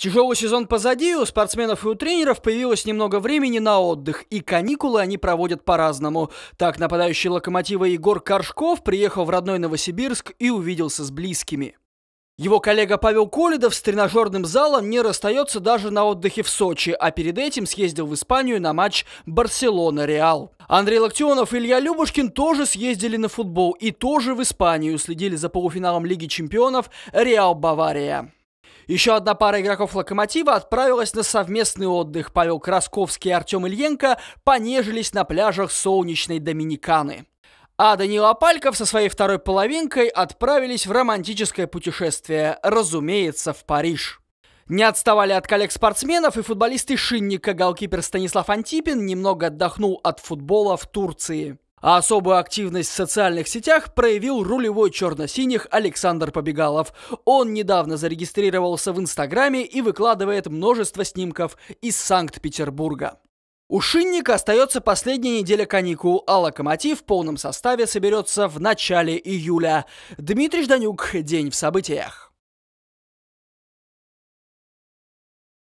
Тяжелый сезон позади, у спортсменов и у тренеров появилось немного времени на отдых, и каникулы они проводят по-разному. Так, нападающий локомотива Егор Коршков приехал в родной Новосибирск и увиделся с близкими. Его коллега Павел Коледов с тренажерным залом не расстается даже на отдыхе в Сочи, а перед этим съездил в Испанию на матч «Барселона-Реал». Андрей Локтионов и Илья Любушкин тоже съездили на футбол и тоже в Испанию следили за полуфиналом Лиги чемпионов «Реал-Бавария». Еще одна пара игроков «Локомотива» отправилась на совместный отдых. Павел Красковский и Артем Ильенко понежились на пляжах солнечной Доминиканы. А Данил Апальков со своей второй половинкой отправились в романтическое путешествие, разумеется, в Париж. Не отставали от коллег-спортсменов и футболисты Шинника. Голкипер Станислав Антипин немного отдохнул от футбола в Турции. А особую активность в социальных сетях проявил рулевой черно-синих Александр Побегалов. Он недавно зарегистрировался в Инстаграме и выкладывает множество снимков из Санкт-Петербурга. У Шинника остается последняя неделя каникул, а «Локомотив» в полном составе соберется в начале июля. Дмитрий Жданюк, «День в событиях».